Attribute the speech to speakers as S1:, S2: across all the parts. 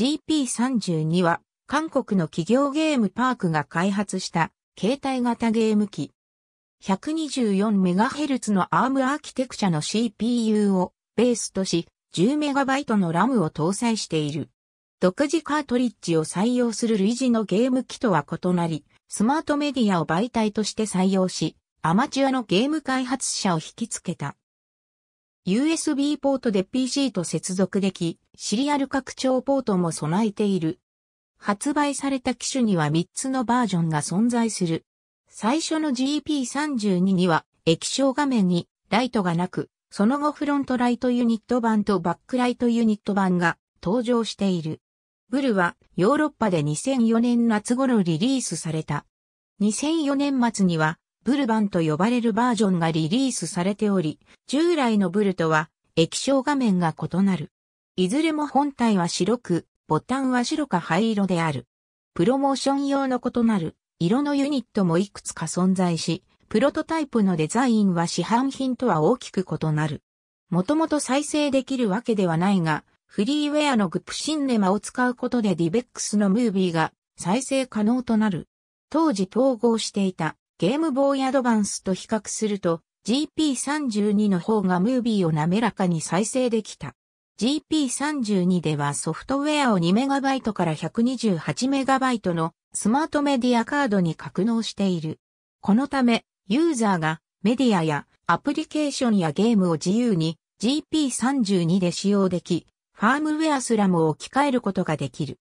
S1: GP32 は韓国の企業ゲームパークが開発した携帯型ゲーム機。124MHz の ARM アーキテクチャの CPU をベースとし 10MB の RAM を搭載している。独自カートリッジを採用する類似のゲーム機とは異なり、スマートメディアを媒体として採用し、アマチュアのゲーム開発者を引きつけた。USB ポートで PC と接続でき、シリアル拡張ポートも備えている。発売された機種には3つのバージョンが存在する。最初の GP32 には液晶画面にライトがなく、その後フロントライトユニット版とバックライトユニット版が登場している。ブルはヨーロッパで2004年夏頃リリースされた。2004年末にはブルバンと呼ばれるバージョンがリリースされており、従来のブルとは液晶画面が異なる。いずれも本体は白く、ボタンは白か灰色である。プロモーション用の異なる色のユニットもいくつか存在し、プロトタイプのデザインは市販品とは大きく異なる。もともと再生できるわけではないが、フリーウェアのグプシンネマを使うことでディベックスのムービーが再生可能となる。当時統合していたゲームボーイアドバンスと比較すると GP32 の方がムービーを滑らかに再生できた。GP32 ではソフトウェアを 2MB から 128MB のスマートメディアカードに格納している。このため、ユーザーがメディアやアプリケーションやゲームを自由に GP32 で使用でき、ファームウェアスラムを置き換えることができる。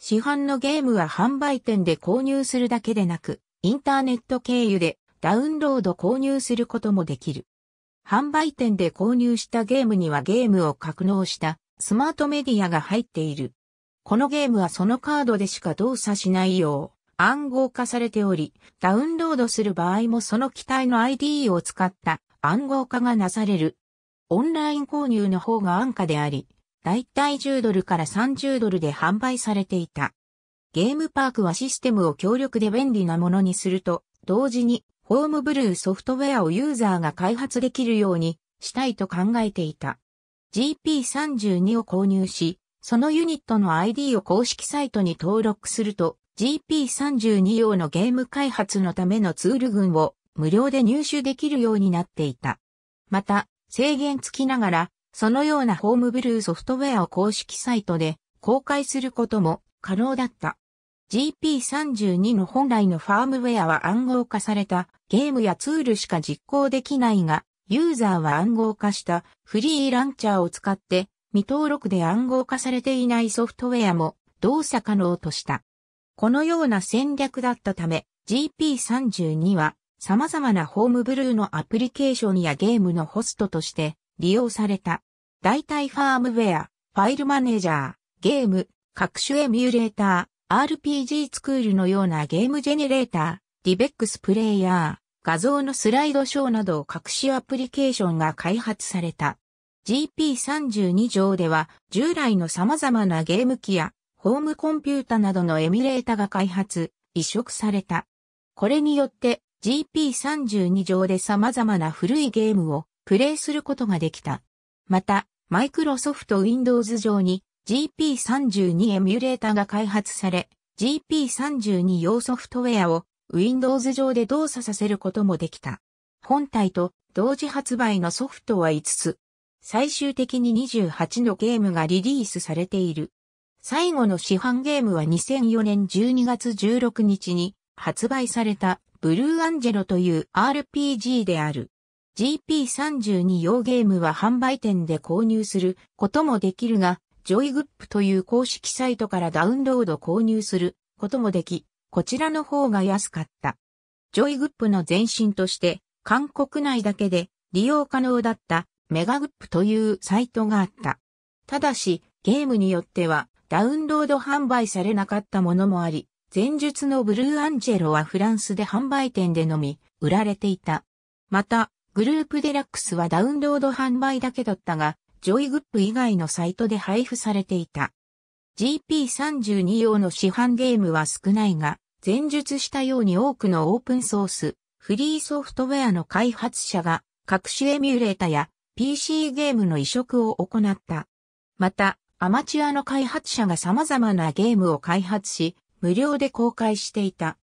S1: 市販のゲームは販売店で購入するだけでなく、インターネット経由でダウンロード購入することもできる。販売店で購入したゲームにはゲームを格納したスマートメディアが入っている。このゲームはそのカードでしか動作しないよう暗号化されており、ダウンロードする場合もその機体の ID を使った暗号化がなされる。オンライン購入の方が安価であり、だいたい10ドルから30ドルで販売されていた。ゲームパークはシステムを強力で便利なものにすると、同時に、ホームブルーソフトウェアをユーザーが開発できるようにしたいと考えていた。GP32 を購入し、そのユニットの ID を公式サイトに登録すると、GP32 用のゲーム開発のためのツール群を無料で入手できるようになっていた。また、制限付きながら、そのようなホームブルーソフトウェアを公式サイトで公開することも可能だった。GP32 の本来のファームウェアは暗号化されたゲームやツールしか実行できないが、ユーザーは暗号化したフリーランチャーを使って未登録で暗号化されていないソフトウェアも動作可能とした。このような戦略だったため GP32 は様々なホームブルーのアプリケーションやゲームのホストとして利用された。代替ファームウェア、ファイルマネージャー、ゲーム、各種エミュレーター、RPG スクールのようなゲームジェネレーター、ディベックスプレイヤー、画像のスライドショーなど隠しアプリケーションが開発された。GP32 上では従来の様々なゲーム機やホームコンピュータなどのエミュレータが開発、移植された。これによって GP32 上で様々な古いゲームをプレイすることができた。また、マイクロソフト Windows 上に GP32 エミュレータが開発され、GP32 用ソフトウェアを Windows 上で動作させることもできた。本体と同時発売のソフトは5つ。最終的に28のゲームがリリースされている。最後の市販ゲームは2004年12月16日に発売されたブルーアンジェロという RPG である。GP32 用ゲームは販売店で購入することもできるが、ジョイグップという公式サイトからダウンロード購入することもでき、こちらの方が安かった。ジョイグップの前身として、韓国内だけで利用可能だったメガグップというサイトがあった。ただし、ゲームによってはダウンロード販売されなかったものもあり、前述のブルーアンジェロはフランスで販売店でのみ売られていた。また、グループデラックスはダウンロード販売だけだったが、ジョイグップ以外のサイトで配布されていた。GP32 用の市販ゲームは少ないが、前述したように多くのオープンソース、フリーソフトウェアの開発者が各種エミュレータや PC ゲームの移植を行った。また、アマチュアの開発者が様々なゲームを開発し、無料で公開していた。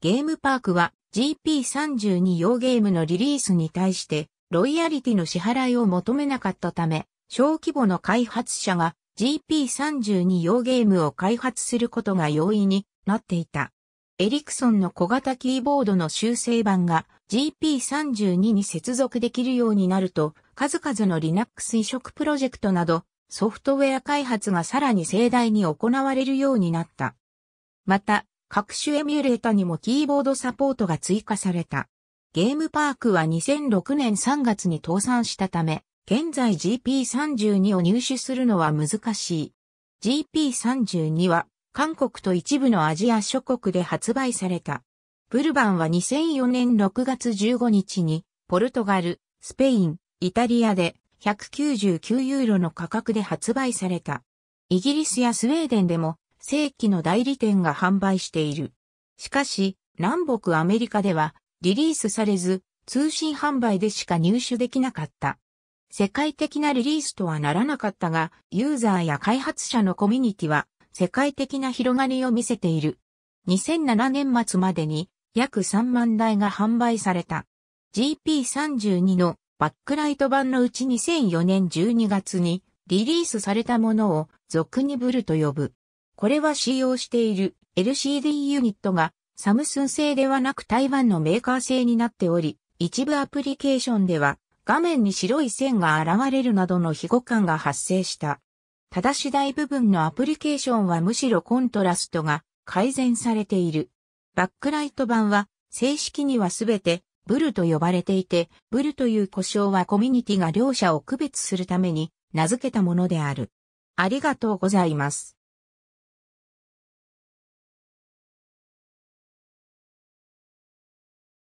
S1: ゲームパークは GP32 用ゲームのリリースに対して、ロイヤリティの支払いを求めなかったため、小規模の開発者が GP32 用ゲームを開発することが容易になっていた。エリクソンの小型キーボードの修正版が GP32 に接続できるようになると、数々の Linux 移植プロジェクトなど、ソフトウェア開発がさらに盛大に行われるようになった。また、各種エミュレータにもキーボードサポートが追加された。ゲームパークは2006年3月に倒産したため、現在 GP32 を入手するのは難しい。GP32 は韓国と一部のアジア諸国で発売された。ブルバンは2004年6月15日にポルトガル、スペイン、イタリアで199ユーロの価格で発売された。イギリスやスウェーデンでも正規の代理店が販売している。しかし南北アメリカではリリースされず通信販売でしか入手できなかった。世界的なリリースとはならなかったが、ユーザーや開発者のコミュニティは世界的な広がりを見せている。2007年末までに約3万台が販売された。GP32 のバックライト版のうち2004年12月にリリースされたものを俗にブルと呼ぶ。これは使用している LCD ユニットがサムスン製ではなく台湾のメーカー製になっており、一部アプリケーションでは画面に白い線が現れるなどの非互感が発生した。ただし大部分のアプリケーションはむしろコントラストが改善されている。バックライト版は正式にはすべてブルと呼ばれていて、ブルという呼称はコミュニティが両者を区別するために名付けたものである。ありがとうございます。